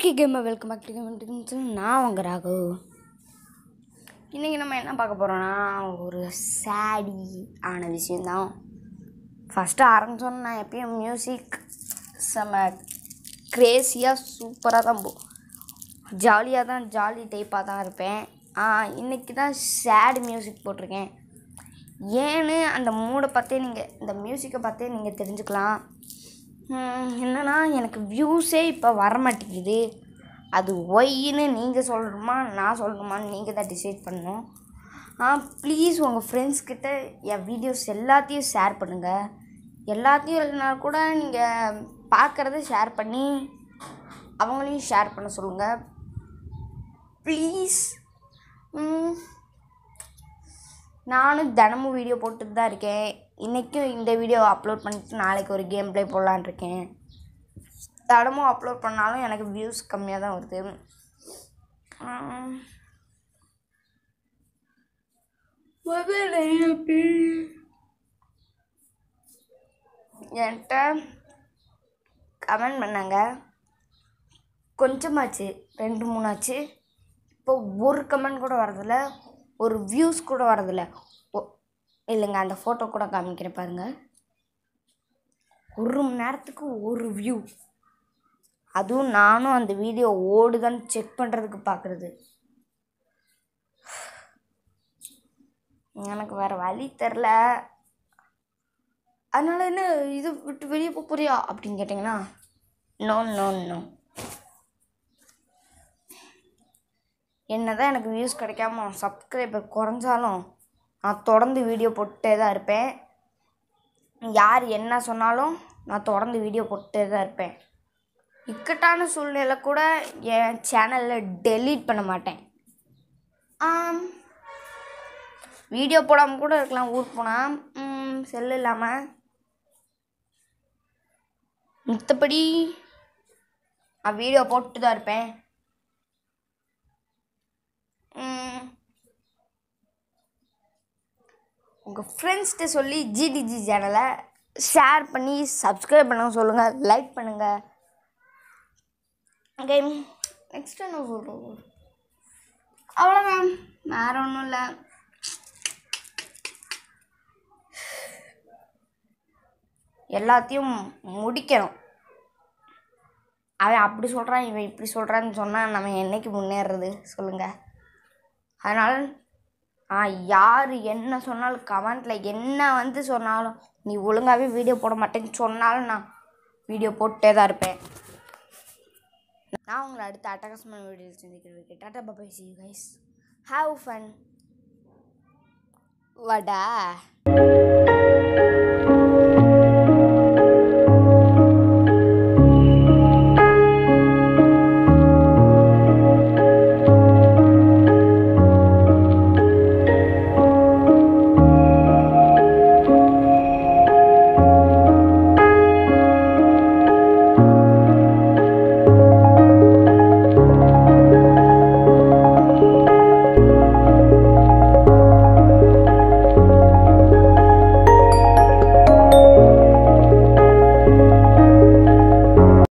okay game welcome back to game நான் அவங்க ராகு இன்றைக்கி நம்ம என்ன பார்க்க போகிறோன்னா ஒரு சேடி ஆன விஷயந்தான் ஃபஸ்ட்டு ஆரம்பித்தோன்னு நான் எப்பயும் மியூசிக் செம்ம க்ரேஸியாக சூப்பராக தான் போ ஜாலியாக தான் ஜாலி டைப்பாக தான் இருப்பேன் இன்றைக்கி தான் சேடு மியூசிக் போட்டிருக்கேன் ஏன்னு அந்த மூடை பார்த்தே நீங்கள் இந்த மியூசிக்கை பார்த்தே நீங்கள் தெரிஞ்சுக்கலாம் என்னென்னா எனக்கு வியூஸே இப்போ வர மாட்டேங்குது அது ஒய்ன்னு நீங்கள் சொல்லணுமா நான் சொல்லணுமான்னு நீங்கள் தான் டிசைட் பண்ணணும் ஆ ப்ளீஸ் உங்கள் ஃப்ரெண்ட்ஸ்கிட்ட என் வீடியோஸ் எல்லாத்தையும் ஷேர் பண்ணுங்கள் எல்லாத்தையும் இல்லைனா கூட நீங்கள் பார்க்குறத ஷேர் பண்ணி அவங்களையும் ஷேர் பண்ண சொல்லுங்கள் ப்ளீஸ் நானும் தினமும் வீடியோ போட்டுட்டு தான் இருக்கேன் இன்றைக்கும் இந்த வீடியோ அப்லோட் பண்ணிட்டு நாளைக்கு ஒரு கேம் ப்ளே போடலான் இருக்கேன் தினமும் அப்லோட் பண்ணாலும் எனக்கு வியூஸ் கம்மியாக தான் வருது என்கிட்ட கமெண்ட் பண்ணாங்க கொஞ்சமாச்சு ரெண்டு மூணாச்சு இப்போ ஒரு கமெண்ட் கூட வரதில்லை ஒரு வியூஸ் கூட வரதில்ல ஓ இல்லைங்க அந்த ஃபோட்டோ கூட காமிக்கிறேன் பாருங்கள் ஒரு மணி நேரத்துக்கு ஒரு வியூ அதுவும் நானும் அந்த வீடியோ ஓடுதான்னு செக் பண்ணுறதுக்கு பார்க்குறது எனக்கு வேறு வழி தெரில அதனால் என்ன இது விட்டு வெளியே போக போறியா அப்படின்னு கேட்டிங்கன்னா நோ நோ நோ என்ன தான் எனக்கு வியூஸ் கிடைக்காம சப்ஸ்கிரைபர் குறைஞ்சாலும் நான் தொடர்ந்து வீடியோ போட்டே தான் இருப்பேன் யார் என்ன சொன்னாலும் நான் தொடர்ந்து வீடியோ போட்டே தான் இருப்பேன் இக்கட்டான சூழ்நிலை கூட என் சேனலில் டெலீட் பண்ண மாட்டேன் வீடியோ போடாமல் கூட இருக்கலாம் ஊருக்கு போனால் செல்லு இல்லாமல் மற்றபடி நான் வீடியோ போட்டு தான் இருப்பேன் உங்கள் ஃப்ரெண்ட்ஸ்கிட்ட சொல்லி ஜிடிஜி சேனலை ஷேர் பண்ணி சப்ஸ்கிரைப் பண்ண சொல்லுங்கள் லைக் பண்ணுங்கள் ஓகே நெக்ஸ்ட் என்ன சொல்கிறோம் அவ்வளோதான் வேறு ஒன்றும் இல்லை எல்லாத்தையும் முடிக்கணும் அவன் அப்படி சொல்கிறான் இவன் இப்படி சொல்கிறான்னு சொன்னால் நம்ம என்றைக்கு முன்னேறது சொல்லுங்கள் அதனால் யார் என்ன சொன்னாலும் கமெண்டில் என்ன வந்து சொன்னாலும் நீ ஒழுங்காகவே வீடியோ போட மாட்டேன்னு சொன்னாலும் நான் வீடியோ போட்டே தான் இருப்பேன் நான் உங்களை அடுத்த அட்டகாசமான வீடியோ சந்திக்கிறது ta ta bye bye see guys have fun vada